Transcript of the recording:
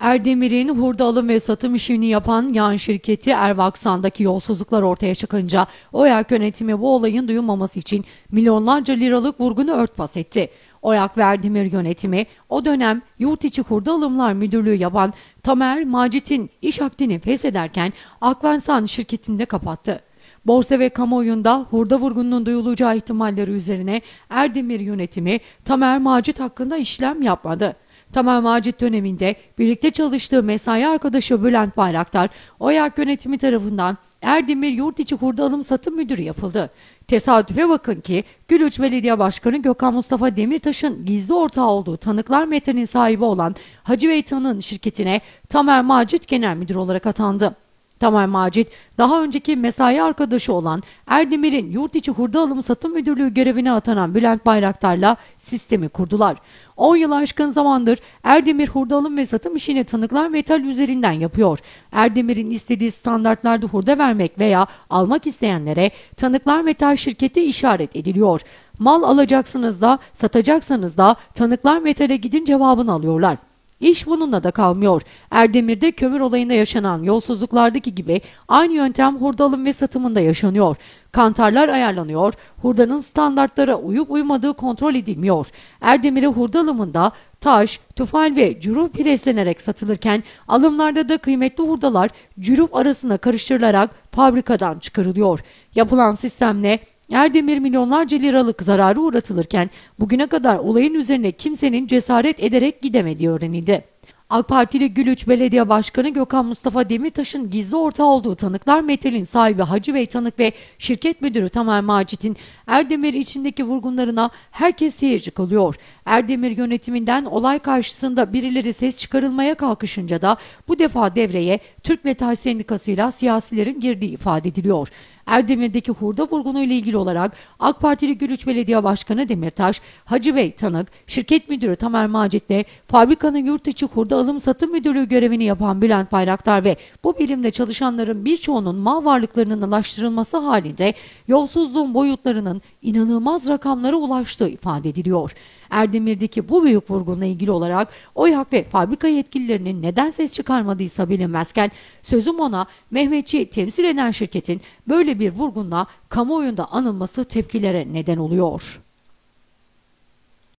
Erdemir'in hurda alım ve satım işini yapan yan şirketi Ervaksan'daki yolsuzluklar ortaya çıkınca OYAK yönetimi bu olayın duyulmaması için milyonlarca liralık vurgunu örtbas etti. Oyak Verdimir yönetimi o dönem Yurt içi hurda Alımlar Müdürlüğü yapan Tamer Macit'in iş akdini feshederken Akvensan şirketini de kapattı. Borsa ve kamuoyunda hurda vurgununun duyulacağı ihtimalleri üzerine Erdemir yönetimi Tamer Macit hakkında işlem yapmadı. Tamam Macit döneminde birlikte çalıştığı mesai arkadaşı Bülent Bayraktar, OYAK yönetimi tarafından Erdemir yurt içi hurda alım satım müdürü yapıldı. Tesadüfe bakın ki Gülüç Belediye Başkanı Gökhan Mustafa Demirtaş'ın gizli ortağı olduğu tanıklar metninin sahibi olan Hacı Beytan'ın şirketine Tamer Macit Genel Müdür olarak atandı. Tamer Macit, daha önceki mesai arkadaşı olan Erdemir'in yurt içi hurda alımı satım müdürlüğü görevine atanan Bülent Bayraktar'la sistemi kurdular. 10 yıl aşkın zamandır Erdemir hurda alım ve satım işini tanıklar metal üzerinden yapıyor. Erdemir'in istediği standartlarda hurda vermek veya almak isteyenlere tanıklar metal şirketi işaret ediliyor. Mal alacaksınız da satacaksanız da tanıklar metale gidin cevabını alıyorlar. İş bununla da kalmıyor. Erdemir'de kömür olayında yaşanan yolsuzluklardaki gibi aynı yöntem hurda alım ve satımında yaşanıyor. Kantarlar ayarlanıyor, hurdanın standartlara uyup uymadığı kontrol edilmiyor. Erdemir'e hurda alımında taş, tufal ve cürup preslenerek satılırken alımlarda da kıymetli hurdalar cürup arasına karıştırılarak fabrikadan çıkarılıyor. Yapılan sistemle Erdemir milyonlarca liralık zararı uğratılırken bugüne kadar olayın üzerine kimsenin cesaret ederek gidemediği öğrenildi. AK Partili Gülüç Belediye Başkanı Gökhan Mustafa Demirtaş'ın gizli ortağı olduğu tanıklar metelin sahibi Hacı Bey Tanık ve şirket müdürü Tamer Macit'in Erdemir içindeki vurgunlarına herkes seyirci kalıyor. Erdemir yönetiminden olay karşısında birileri ses çıkarılmaya kalkışınca da bu defa devreye Türk Metal Sendikasıyla siyasilerin girdiği ifade ediliyor. Erdemir'deki hurda vurgunu ile ilgili olarak AK Partili Gülüç Belediye Başkanı Demirtaş, Hacı Bey Tanık, şirket müdürü Tamer Macit'le fabrikanın yurt içi hurda alım satım müdürlüğü görevini yapan Bülent Bayraktar ve bu birimde çalışanların birçoğunun mal varlıklarının alaştırılması halinde yolsuzluğun boyutlarının inanılmaz rakamlara ulaştı ifade ediliyor. Erdemir'deki bu büyük vurgunla ilgili olarak oyak ve fabrika yetkililerinin neden ses çıkarmadıysa bilinmezken sözüm ona Mehmetçi temsil eden şirketin böyle bir vurgunla kamuoyunda anılması tepkilere neden oluyor.